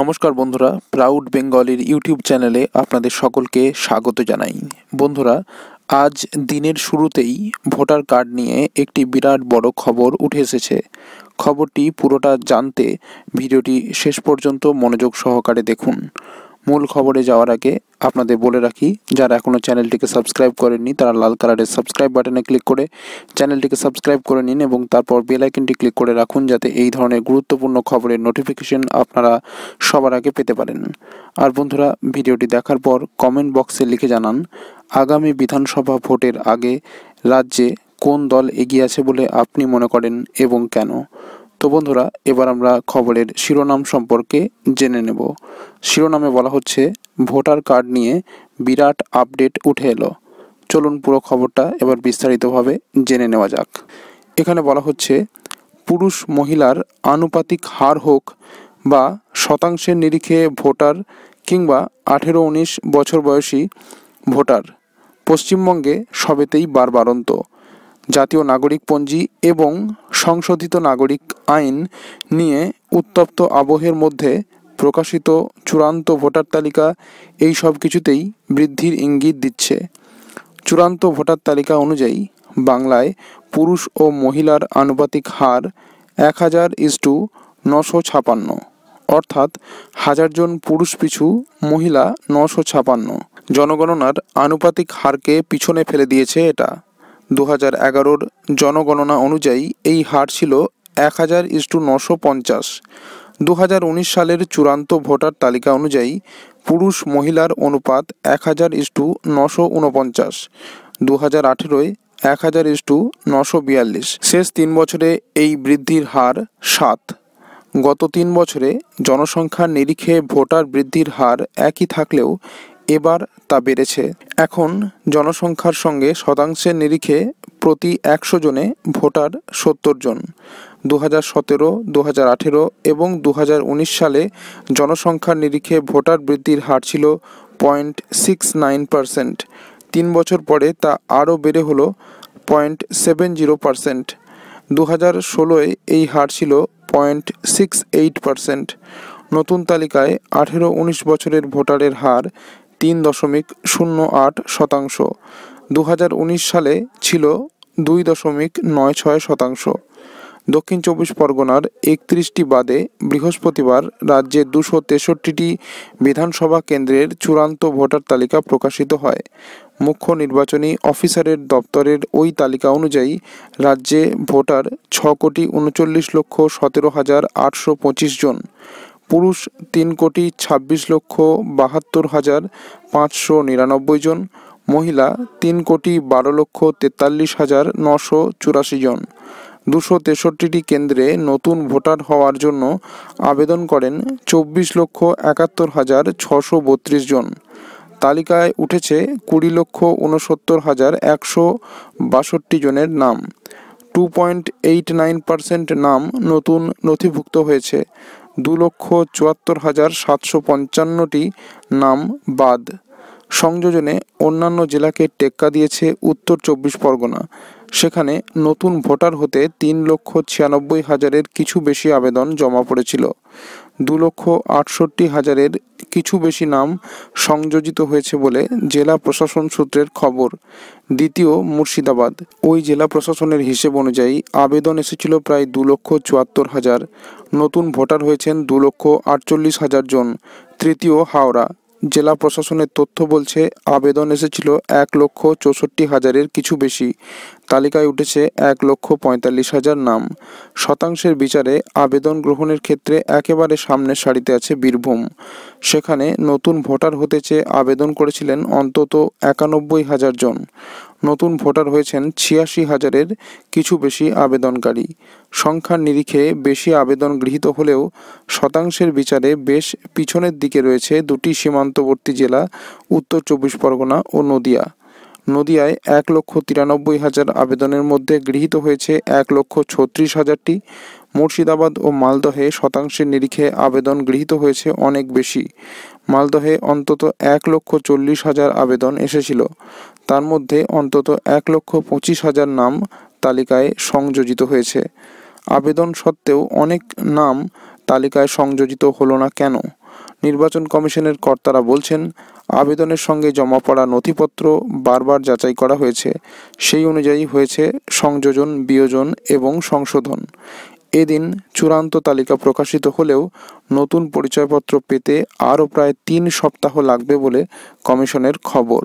নমস্কার বন্ধুরা প্রাউড বেঙ্গলের ইউটিউব চ্যানেলে আপনাদের সকলকে স্বাগত জানাই বন্ধুরা আজ দিনের শুরুতেই ভোটার কার্ড নিয়ে একটি বিরাট বড় খবর উঠে এসেছে খবরটি পুরোটা জানতে ভিডিওটি শেষ পর্যন্ত মনোযোগ সহকারে দেখুন মূল খবরে যাওয়ার আগে আপনাদের বলে রাখি যারা এখনও চ্যানেলটিকে সাবস্ক্রাইব করেননি তারা লাল কালারের সাবস্ক্রাইব বাটনে ক্লিক করে চ্যানেলটিকে সাবস্ক্রাইব করে নিন এবং তারপর বেলাইকনটি ক্লিক করে রাখুন যাতে এই ধরনের গুরুত্বপূর্ণ খবরের নোটিফিকেশন আপনারা সবার আগে পেতে পারেন আর বন্ধুরা ভিডিওটি দেখার পর কমেন্ট বক্সে লিখে জানান আগামী বিধানসভা ভোটের আগে রাজ্যে কোন দল এগিয়ে আছে বলে আপনি মনে করেন এবং কেন তো বন্ধুরা এবার আমরা খবরের শিরোনাম সম্পর্কে জেনে নেব শিরোনামে বলা হচ্ছে ভোটার কার্ড নিয়ে বিরাট আপডেট উঠে এলো চলুন পুরো খবরটা এবার বিস্তারিতভাবে জেনে নেওয়া যাক এখানে বলা হচ্ছে পুরুষ মহিলার আনুপাতিক হার হোক বা শতাংশের নিরিখে ভোটার কিংবা আঠেরো উনিশ বছর বয়সী ভোটার পশ্চিমবঙ্গে সবেতেই বারবারন্ত জাতীয় নাগরিক পঞ্জি এবং সংশোধিত নাগরিক আইন নিয়ে উত্তপ্ত আবহের মধ্যে প্রকাশিত চূড়ান্ত ভোটার তালিকা এই সব কিছুতেই বৃদ্ধির ইঙ্গিত দিচ্ছে চূড়ান্ত ভোটার তালিকা অনুযায়ী বাংলায় পুরুষ ও মহিলার আনুপাতিক হার এক হাজার ইস টু নশো ছাপান্ন অর্থাৎ হাজারজন পুরুষ পিছু মহিলা নশো ছাপান্ন জনগণনার আনুপাতিক হারকে পিছনে ফেলে দিয়েছে এটা দু হাজার এগারোর জনগণনা অনুযায়ী এই হার ছিল এক হাজার ইস্টু নশো পঞ্চাশ দু হাজার উনিশ সালের চূড়ান্ত ভোটার তালিকা অনুযায়ী পুরুষ মহিলার অনুপাত এক হাজার ইস্টু নশো উনপঞ্চাশ দু হাজার আঠেরোয় এক হাজার ইস্টু নশো বিয়াল্লিশ শেষ তিন বছরে এই বৃদ্ধির হার সাত গত তিন বছরে জনসংখ্যার নিরিখে ভোটার বৃদ্ধির হার একই থাকলেও এবার তা বেড়েছে এখন জনসংখ্যার সঙ্গে শতাংশের নিরিখে প্রতি একশো জনে ভোটার সত্তর জন দু হাজার সতেরো দু হাজার আঠেরো এবং দু হাজার উনিশ সালে জনসংখ্যার নিরিখে ভোটার বৃদ্ধির হার ছিল পয়েন্ট সিক্স নাইন পারসেন্ট তিন বছর পরে তা আরও বেড়ে হলো পয়েন্ট সেভেন জিরো পারসেন্ট দু হাজার ষোলোয় এই হার ছিল পয়েন্ট সিক্স এইট পারসেন্ট নতুন তালিকায় আঠেরো উনিশ বছরের ভোটারের হার তিন দশমিক শূন্য আট শতাংশ দু সালে ছিল দুই দশমিক নয় ছয় শতাংশ দক্ষিণ চব্বিশ পরগনার একত্রিশটি বাদে বৃহস্পতিবার রাজ্যে দুশো তেষট্টিটি বিধানসভা কেন্দ্রের চূড়ান্ত ভোটার তালিকা প্রকাশিত হয় মুখ্য নির্বাচনী অফিসারের দপ্তরের ওই তালিকা অনুযায়ী রাজ্যে ভোটার ছ কোটি উনচল্লিশ লক্ষ সতেরো হাজার আটশো পঁচিশ জন পুরুষ তিন কোটি ছাব্বিশ লক্ষ বাহাত্তর হাজার পাঁচশো নিরানব্বই জন মহিলা তিন কোটি বারো লক্ষ তেতাল্লিশ হাজার নশো চুরাশি জন দুশো তেষট্টিটি কেন্দ্রে নতুন ভোটার হওয়ার জন্য আবেদন করেন চব্বিশ লক্ষ একাত্তর হাজার ছশো বত্রিশ জন তালিকায় উঠেছে কুড়ি লক্ষ উনসত্তর হাজার একশো বাষট্টি জনের নাম two point eight nine percent নাম নতুন নথিভুক্ত হয়েছে দু লক্ষ চুয়াত্তর হাজার সাতশো পঞ্চান্নটি নাম বাদ সংযোজনে অন্যান্য জেলাকে টেক্কা দিয়েছে উত্তর চব্বিশ পরগনা সেখানে নতুন ভোটার হতে তিন লক্ষ ছিয়ানব্বই হাজারের কিছু বেশি আবেদন জমা পড়েছিল দু লক্ষ আটষট্টি হাজারের কিছু বেশি নাম সংযোজিত হয়েছে বলে জেলা প্রশাসন সূত্রের খবর দ্বিতীয় মুর্শিদাবাদ ওই জেলা প্রশাসনের হিসেব অনুযায়ী আবেদন এসেছিল প্রায় দু লক্ষ চুয়াত্তর হাজার নতুন ভোটার হয়েছেন দু লক্ষ আটচল্লিশ হাজার জন তৃতীয় হাওড়া জেলা প্রশাসনের তথ্য বলছে আবেদন এসেছিল এক লক্ষ চৌষট্টি হাজারের কিছু বেশি তালিকায় উঠেছে এক লক্ষ পঁয়তাল্লিশ হাজার নাম শতাংশের বিচারে আবেদন গ্রহণের ক্ষেত্রে একেবারে সামনের সারিতে আছে বীরভূম সেখানে নতুন ভোটার হতে চেয়ে আবেদন করেছিলেন অন্তত একানব্বই হাজার জন নতুন ভোটার হয়েছেন ছিয়াশি হাজারের কিছু বেশি আবেদনকারী সংখ্যার নিরিখে বেশি আবেদন গৃহীত হলেও শতাংশের বিচারে বেশ পিছনের দিকে রয়েছে দুটি সীমান্তবর্তী জেলা উত্তর চব্বিশ পরগনা ও নদিয়া নদিয়ায় এক লক্ষ তিরানব্বই হাজার আবেদনের মধ্যে গৃহীত হয়েছে এক লক্ষ ছত্রিশ হাজারটি মুর্শিদাবাদ ও মালদহে শতাংশের নিরিখে আবেদন গৃহীত হয়েছে অনেক বেশি মালদহে অন্তত এক লক্ষ চল্লিশ হাজার আবেদন এসেছিল তার মধ্যে অন্তত এক লক্ষ পঁচিশ হাজার নাম তালিকায় সংযোজিত হয়েছে আবেদন সত্ত্বেও অনেক নাম তালিকায় সংযোজিত হলো না কেন নির্বাচন কমিশনের কর্তারা বলছেন আবেদনের সঙ্গে জমা পড়া নথিপত্র বারবার যাচাই করা হয়েছে সেই অনুযায়ী হয়েছে সংযোজন বিয়োজন এবং সংশোধন এদিন চূড়ান্ত তালিকা প্রকাশিত হলেও নতুন পরিচয়পত্র পেতে আরও প্রায় তিন সপ্তাহ লাগবে বলে কমিশনের খবর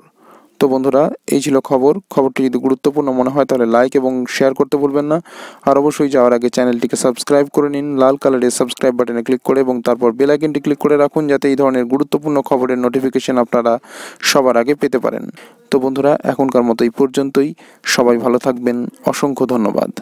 তো বন্ধুরা এই ছিল খবর খবরটি যদি গুরুত্বপূর্ণ মনে হয় তাহলে লাইক এবং শেয়ার করতে ভুলবেন না আর অবশ্যই যাওয়ার আগে চ্যানেলটিকে সাবস্ক্রাইব করে নিন লাল কালারের সাবস্ক্রাইব বাটনে ক্লিক করে এবং তারপর বেল ক্লিক করে রাখুন যাতে এই ধরনের গুরুত্বপূর্ণ খবরের নোটিফিকেশান আপনারা সবার আগে পেতে পারেন তো বন্ধুরা এখনকার মতো এই পর্যন্তই সবাই ভালো থাকবেন অসংখ্য ধন্যবাদ